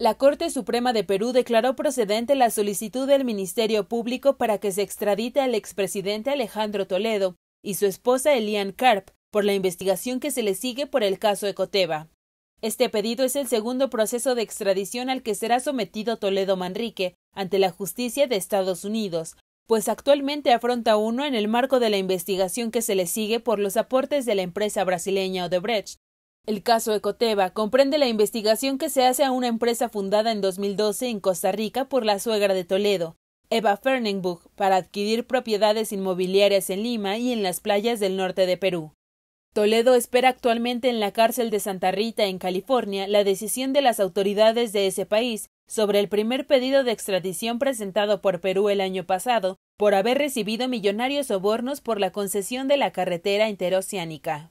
La Corte Suprema de Perú declaró procedente la solicitud del Ministerio Público para que se extradite al expresidente Alejandro Toledo y su esposa Elian Karp por la investigación que se le sigue por el caso Ecoteva. Este pedido es el segundo proceso de extradición al que será sometido Toledo Manrique ante la justicia de Estados Unidos, pues actualmente afronta uno en el marco de la investigación que se le sigue por los aportes de la empresa brasileña Odebrecht el caso Ecoteva comprende la investigación que se hace a una empresa fundada en 2012 en Costa Rica por la suegra de Toledo, Eva Ferningbuch para adquirir propiedades inmobiliarias en Lima y en las playas del norte de Perú. Toledo espera actualmente en la cárcel de Santa Rita, en California, la decisión de las autoridades de ese país sobre el primer pedido de extradición presentado por Perú el año pasado por haber recibido millonarios sobornos por la concesión de la carretera interoceánica.